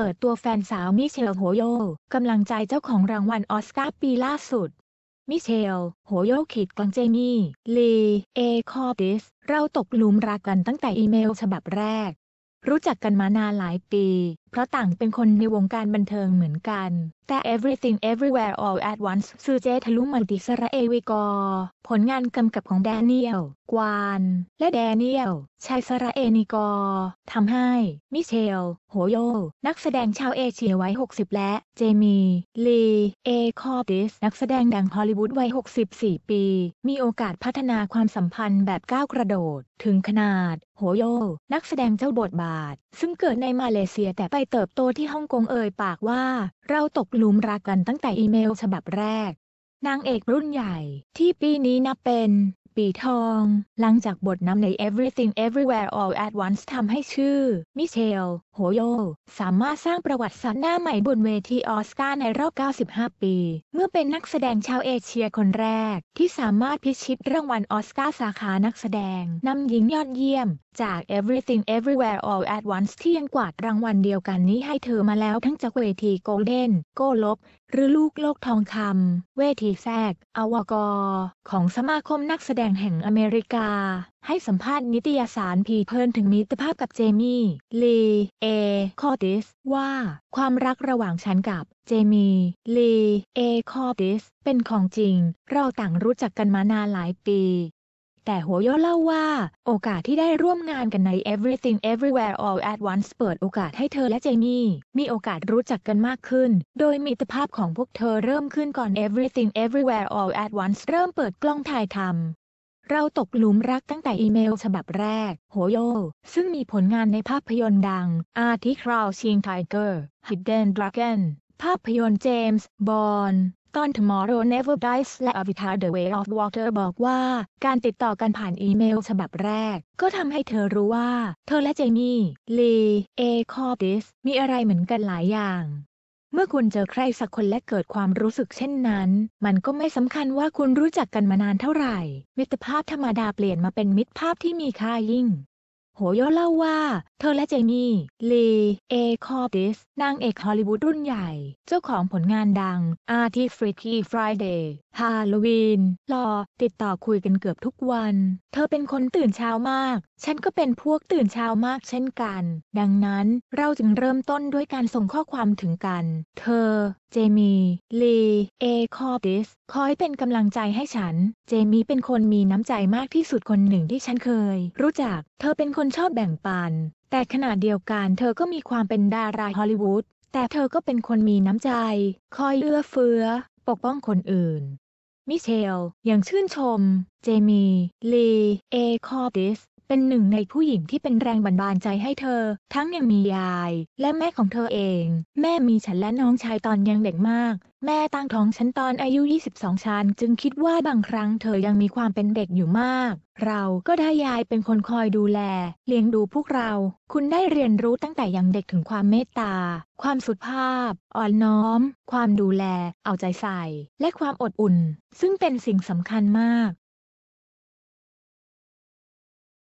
เปิดตัวแฟนสาวมิเชล โฮโยกำลังใจเจ้าของรางวัลออสการ์ปีล่าสุด มิเชล โฮโยขีดกลางเจมี่ ลี เอคอร์ดิส เราตกหลุมรักกันตั้งแต่อีเมลฉบับแรก รู้จักกันมานานหลายปี เพราะต่างเป็นคนในวงการบันเทิงเหมือนกัน แต่ Everything Everywhere All at Once ซือเจทะลุมัลติสระเอวิกอผลงานกำกับของแดเนียลกวานและแดเนียล ชายสระเอนิกอร์ทำให้ มิเชลโฮโย นักแสดงชาวเอเชียวัย60 และเจมี ลี เอคอบ์ดิส นักแสดงดังฮอลลีวูดวัย 64 ปี มีโอกาสพัฒนาความสัมพันธ์แบบก้าวกระโดด ถึงขนาดโฮโย นักแสดงเจ้าบทบาท ซึ่งเกิดในมาเลเซียแต่ไปเติบโตที่ฮ่องกงเอ่ยปากว่า เราตกหลุมรักกันตั้งแต่อีเมลฉบับแรก นางเอกรุ่นใหญ่ที่ปีนี้นับเป็นปีทอง หลังจากบทนำใน Everything Everywhere All at Once ทำให้ชื่อ มิเชล โฮโย สามารถสร้างประวัติศาสตร์หน้าใหม่บนเวทีออสการ์ในรอบ 95 ปี เมื่อเป็นนักแสดงชาวเอเชียคนแรก ที่สามารถพิชิตรางวัลออสการ์สาขานักแสดงนำหญิงยอดเยี่ยม จาก Everything Everywhere All at Once ที่ยังกวาดรางวัลเดียวกันนี้ให้เธอมาแล้วทั้งจากเวทีโกลเด้นโกลบหรือลูกโลกทองคำเวทีแทรกอวกรของสมาคมนักแสดงแห่งอเมริกา ให้สัมภาษณ์นิตยสารพีเพิร์นถึงมิตรภาพกับเจมี่ลี เอคอติส ว่าความรักระหว่างฉันกับเจมี่ลี เอคอติส เป็นของจริง เราต่างรู้จักกันมานานหลายปีแต่หัวยอเล่าว่า โอกาสที่ได้ร่วมงานกันใน Everything Everywhere All at Once เปิดโอกาสให้เธอและเจนี่มีโอกาสรู้จักกันมากขึ้น โดยมิตรภาพของพวกเธอเริ่มขึ้นก่อน Everything Everywhere All at Once เริ่มเปิดกล้องถ่ายทำเราตกหลุมรักตั้งแต่อีเมลฉบับแรกโหโย ซึ่งมีผลงานในภาพยนตร์ดัง อาทิคราวชิงไทเกอร์ Hidden Dragon ภาพยนตร์เจมส์บอนตอน Tomorrow Never Dies และ Avatar The Way of Water บอกว่าการติดต่อกันผ่านอีเมลฉบับแรกก็ทำให้เธอรู้ว่า เธอและเจมี่ลีเอคอบดิสมีอะไรเหมือนกันหลายอย่าง เมื่อคุณเจอใครสักคนและเกิดความรู้สึกเช่นนั้น มันก็ไม่สำคัญว่าคุณรู้จักกันมานานเท่าไหร่มิตรภาพธรรมดาเปลี่ยนมาเป็นมิตรภาพที่มีค่ายิ่งโหย่อเล่าว่า เธอและเจมี่ลี เอคอปิส นางเอกฮอลลีวูดรุ่นใหญ่ เจ้าของผลงานดัง อาร์ที่ฟรีคีฟรายเดย์ฮาโลวีนรอติดต่อคุยกันเกือบทุกวัน เธอเป็นคนตื่นเช้ามาก ฉันก็เป็นพวกตื่นเช้ามากเช่นกัน ดังนั้นเราจึงเริ่มต้นด้วยการส่งข้อความถึงกัน เธอเจมีลีเอ คอติส คอยเป็นกำลังใจให้ฉัน เจมีเป็นคนมีน้ำใจมากที่สุดคนหนึ่งที่ฉันเคย รู้จัก เธอเป็นคนชอบแบ่งปัน แต่ขณะเดียวกัน เธอก็มีความเป็นดาราฮอลลีวูด แต่เธอก็เป็นคนมีน้ำใจ คอยเอื้อเฟื้อ ปกป้องคนอื่น มิเชลยังชื่นชม เจมีลีเอ คอติสเป็นหนึ่งในผู้หญิงที่เป็นแรงบันดาลใจให้เธอ ทั้งยังมียาย และแม่ของเธอเอง แม่มีฉันและน้องชายตอนยังเด็กมาก แม่ตั้งท้องฉันตอนอายุ 22 ชันจึงคิดว่าบางครั้งเธอยังมีความเป็นเด็กอยู่มาก เราก็ได้ยายเป็นคนคอยดูแล เลี้ยงดูพวกเรา คุณได้เรียนรู้ตั้งแต่ยังเด็กถึงความเมตตา ความสุภาพอ่อนน้อม ความดูแล เอาใจใส่ และความอดอุ่น ซึ่งเป็นสิ่งสำคัญมาก